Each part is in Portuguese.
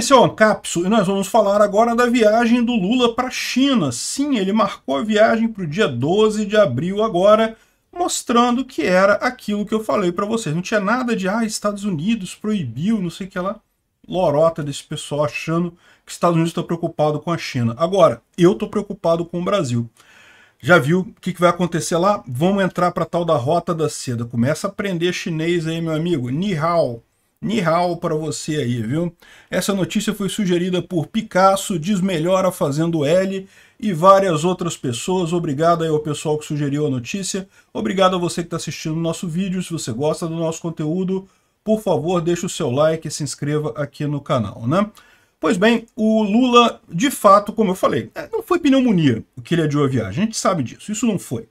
Esse é o Ancapsu e nós vamos falar agora da viagem do Lula para a China. Sim, ele marcou a viagem para o dia 12 de abril agora, mostrando que era aquilo que eu falei para vocês. Não tinha nada de, ah, Estados Unidos proibiu, não sei o que lá. Lorota desse pessoal achando que Estados Unidos está preocupado com a China. Agora, eu estou preocupado com o Brasil. Já viu o que, que vai acontecer lá? Vamos entrar para tal da Rota da Seda. Começa a aprender chinês aí, meu amigo. Ni hao. Nihal para você aí, viu? Essa notícia foi sugerida por Picasso, Desmelhora Fazendo L e várias outras pessoas. Obrigado aí ao pessoal que sugeriu a notícia. Obrigado a você que está assistindo o nosso vídeo. Se você gosta do nosso conteúdo, por favor, deixe o seu like e se inscreva aqui no canal, né? Pois bem, o Lula, de fato, como eu falei, é, não foi pneumonia o que ele adiou a viagem. A gente sabe disso, isso não foi.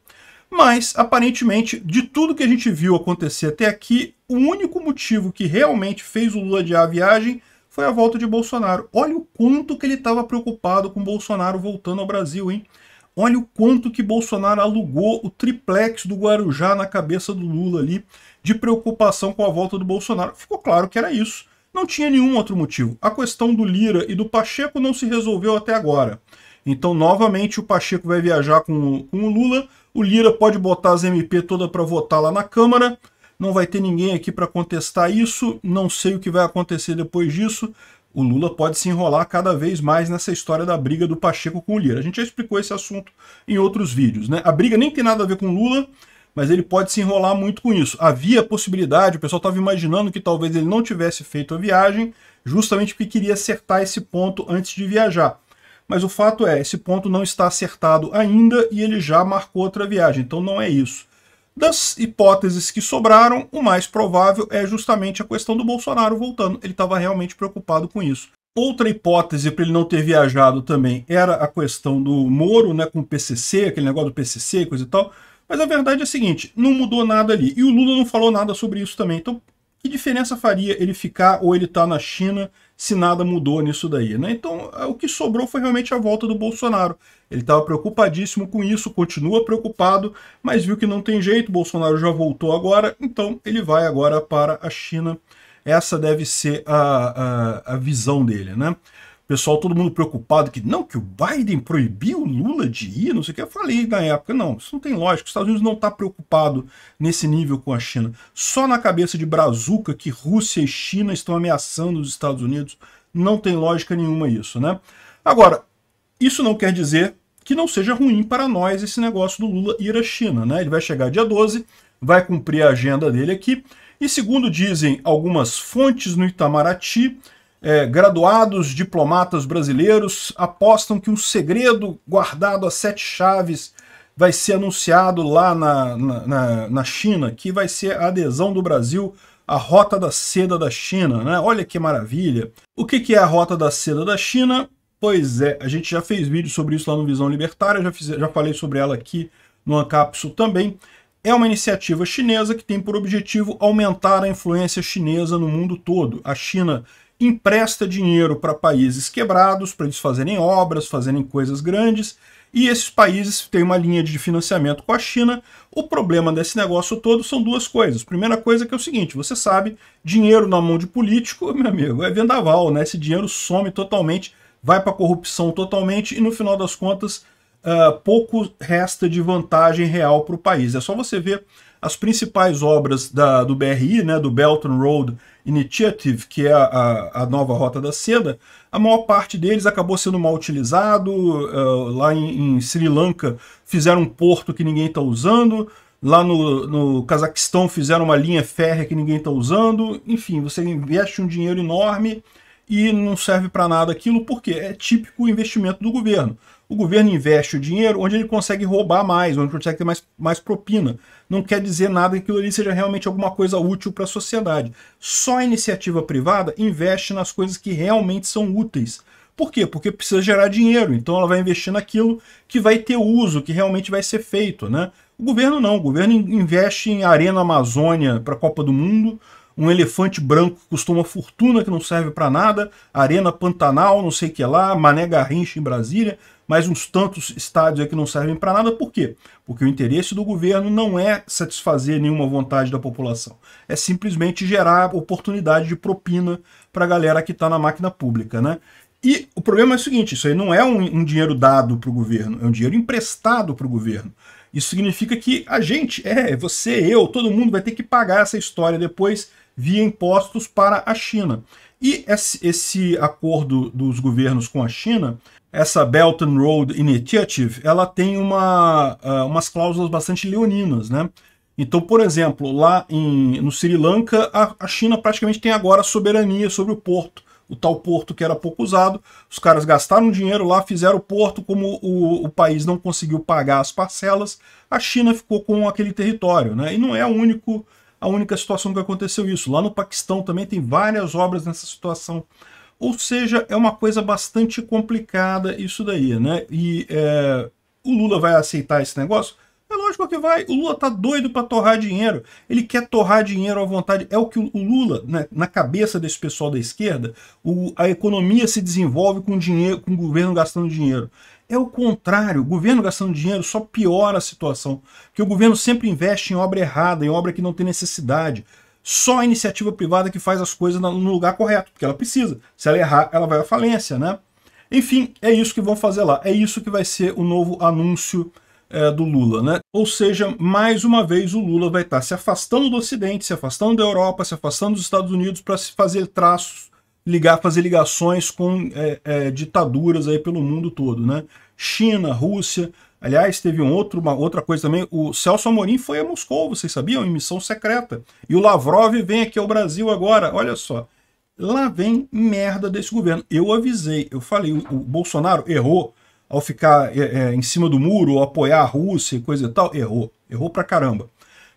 Mas, aparentemente, de tudo que a gente viu acontecer até aqui, o único motivo que realmente fez o Lula adiar a viagem foi a volta de Bolsonaro. Olha o quanto que ele estava preocupado com Bolsonaro voltando ao Brasil, hein? Olha o quanto que Bolsonaro alugou o triplex do Guarujá na cabeça do Lula ali, de preocupação com a volta do Bolsonaro. Ficou claro que era isso. Não tinha nenhum outro motivo. A questão do Lira e do Pacheco não se resolveu até agora. Então, novamente, o Pacheco vai viajar com, com o Lula o Lira pode botar as MP toda para votar lá na Câmara. Não vai ter ninguém aqui para contestar isso. Não sei o que vai acontecer depois disso. O Lula pode se enrolar cada vez mais nessa história da briga do Pacheco com o Lira. A gente já explicou esse assunto em outros vídeos. Né? A briga nem tem nada a ver com o Lula, mas ele pode se enrolar muito com isso. Havia possibilidade, o pessoal estava imaginando que talvez ele não tivesse feito a viagem, justamente porque queria acertar esse ponto antes de viajar. Mas o fato é, esse ponto não está acertado ainda e ele já marcou outra viagem, então não é isso. Das hipóteses que sobraram, o mais provável é justamente a questão do Bolsonaro voltando. Ele estava realmente preocupado com isso. Outra hipótese para ele não ter viajado também era a questão do Moro, né, com o PCC, aquele negócio do PCC, coisa e tal. Mas a verdade é a seguinte, não mudou nada ali. E o Lula não falou nada sobre isso também. Então, que diferença faria ele ficar ou ele estar tá na China se nada mudou nisso daí? Né? Então, é, o que sobrou foi realmente a volta do Bolsonaro. Ele estava preocupadíssimo com isso, continua preocupado, mas viu que não tem jeito, Bolsonaro já voltou agora, então ele vai agora para a China. Essa deve ser a, a, a visão dele, né? pessoal, todo mundo preocupado que não, que o Biden proibiu o Lula de ir, não sei o que. Eu falei na época, não, isso não tem lógica. Os Estados Unidos não está preocupado nesse nível com a China. Só na cabeça de Brazuca que Rússia e China estão ameaçando os Estados Unidos. Não tem lógica nenhuma isso, né? Agora, isso não quer dizer que não seja ruim para nós esse negócio do Lula ir à China, né? Ele vai chegar dia 12, vai cumprir a agenda dele aqui. E segundo dizem algumas fontes no Itamaraty, é, graduados diplomatas brasileiros apostam que um segredo guardado a sete chaves vai ser anunciado lá na, na, na, China, que vai ser a adesão do Brasil à Rota da Seda da China. Né? Olha que maravilha! O que, que é a Rota da Seda da China? Pois é, a gente já fez vídeo sobre isso lá no Visão Libertária, já, fiz, já falei sobre ela aqui no Ancapsul também. É uma iniciativa chinesa que tem por objetivo aumentar a influência chinesa no mundo todo. A China empresta dinheiro para países quebrados, para eles fazerem obras, fazerem coisas grandes, e esses países têm uma linha de financiamento com a China. O problema desse negócio todo são duas coisas. Primeira coisa é que é o seguinte, você sabe, dinheiro na mão de político, meu amigo, é vendaval, né? Esse dinheiro some totalmente, vai para corrupção totalmente e no final das contas uh, pouco resta de vantagem real para o país. É só você ver as principais obras da, do BRI, né, do Belt and Road Initiative, que é a, a, nova rota da seda, a maior parte deles acabou sendo mal utilizado. Uh, lá em, em, Sri Lanka fizeram um porto que ninguém está usando. Lá no, no Cazaquistão fizeram uma linha férrea que ninguém está usando. Enfim, você investe um dinheiro enorme e não serve para nada aquilo, porque é típico investimento do governo o governo investe o dinheiro onde ele consegue roubar mais, onde consegue ter mais, mais propina. Não quer dizer nada que aquilo ali seja realmente alguma coisa útil para a sociedade. Só a iniciativa privada investe nas coisas que realmente são úteis. Por quê? Porque precisa gerar dinheiro, então ela vai investir naquilo que vai ter uso, que realmente vai ser feito. Né? O governo não, o governo investe em Arena Amazônia para a Copa do Mundo, um elefante branco custou uma fortuna que não serve para nada, Arena Pantanal, não sei o que lá, Mané Garrincha em Brasília, mais uns tantos estádios que não servem para nada, por quê? Porque o interesse do governo não é satisfazer nenhuma vontade da população, é simplesmente gerar oportunidade de propina para a galera que está na máquina pública, né? E o problema é o seguinte, isso aí não é um, um dinheiro dado para o governo, é um dinheiro emprestado para o governo. Isso significa que a gente, é, você, eu, todo mundo vai ter que pagar essa história depois via impostos para a China. E esse acordo dos governos com a China, essa Belt and Road Initiative, ela tem uma, uh, umas cláusulas bastante leoninas, né? Então, por exemplo, lá em, no Sri Lanka, a, a China praticamente tem agora soberania sobre o porto o tal porto que era pouco usado. Os caras gastaram dinheiro lá, fizeram o porto, como o, o, país não conseguiu pagar as parcelas, a China ficou com aquele território. Né? E não é o único a única situação que aconteceu isso. Lá no Paquistão também tem várias obras nessa situação. Ou seja, é uma coisa bastante complicada isso daí, né? E é, o Lula vai aceitar esse negócio? É lógico que vai. O Lula tá doido para torrar dinheiro. Ele quer torrar dinheiro à vontade. É o que o Lula, né, na cabeça desse pessoal da esquerda, o, a economia se desenvolve com dinheiro, com o governo gastando dinheiro. É o contrário. O governo gastando dinheiro só piora a situação. Porque o governo sempre investe em obra errada, em obra que não tem necessidade. Só a iniciativa privada que faz as coisas no lugar correto, porque ela precisa. Se ela errar, ela vai à falência, né? Enfim, é isso que vão fazer lá. É isso que vai ser o novo anúncio é, do Lula, né? Ou seja, mais uma vez o Lula vai estar se afastando do Ocidente, se afastando da Europa, se afastando dos Estados Unidos para se fazer traços, ligar, fazer ligações com é, é, ditaduras aí pelo mundo todo, né? China, Rússia. Aliás, teve um outro, uma outra coisa também. O Celso Amorim foi a Moscou, vocês sabiam? Em missão secreta. E o Lavrov vem aqui ao Brasil agora. Olha só. Lá vem merda desse governo. Eu avisei, eu falei, o Bolsonaro errou ao ficar é, é, em cima do muro, ou apoiar a Rússia e coisa e tal, errou. Errou pra caramba.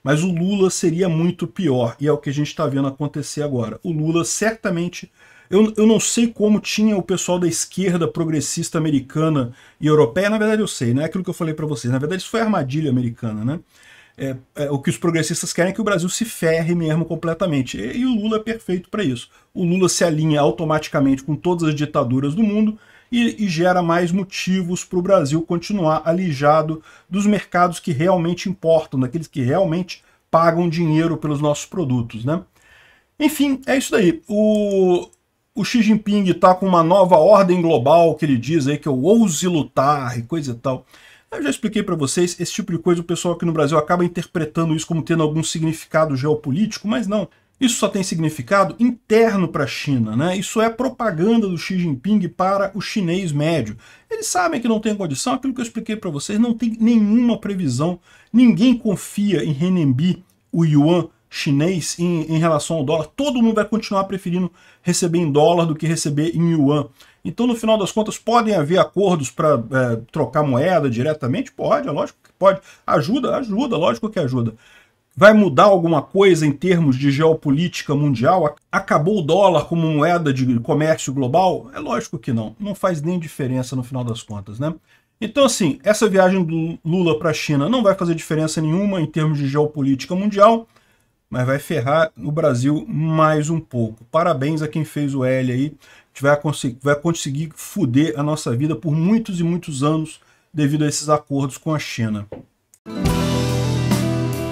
Mas o Lula seria muito pior, e é o que a gente está vendo acontecer agora. O Lula certamente... Eu, eu não sei como tinha o pessoal da esquerda progressista americana e europeia, na verdade eu sei, é Aquilo que eu falei para vocês, na verdade isso foi armadilha americana, né? É, é, o que os progressistas querem é que o Brasil se ferre mesmo completamente. E, e o Lula é perfeito para isso. O Lula se alinha automaticamente com todas as ditaduras do mundo e, e gera mais motivos para o Brasil continuar alijado dos mercados que realmente importam, daqueles que realmente pagam dinheiro pelos nossos produtos. Né? Enfim, é isso daí. O, o Xi Jinping está com uma nova ordem global que ele diz aí que eu ouse lutar e coisa e tal. Eu já expliquei para vocês, esse tipo de coisa o pessoal aqui no Brasil acaba interpretando isso como tendo algum significado geopolítico, mas não. Isso só tem significado interno para a China, né? Isso é propaganda do Xi Jinping para o chinês médio. Eles sabem que não tem condição, aquilo que eu expliquei para vocês, não tem nenhuma previsão. Ninguém confia em renminbi, o yuan chinês em, em, relação ao dólar. Todo mundo vai continuar preferindo receber em dólar do que receber em yuan. Então, no final das contas, podem haver acordos para é, eh, trocar moeda diretamente? Pode, é lógico que pode. Ajuda, ajuda, lógico que ajuda Vai mudar alguma coisa em termos de geopolítica mundial? Acabou o dólar como moeda de comércio global? É lógico que não. Não faz nem diferença no final das contas, né? Então, assim, essa viagem do Lula para a China não vai fazer diferença nenhuma em termos de geopolítica mundial, mas vai ferrar o Brasil mais um pouco. Parabéns a quem fez o L aí. A gente vai, conseguir, vai conseguir fuder a nossa vida por muitos e muitos anos devido a esses acordos com a China.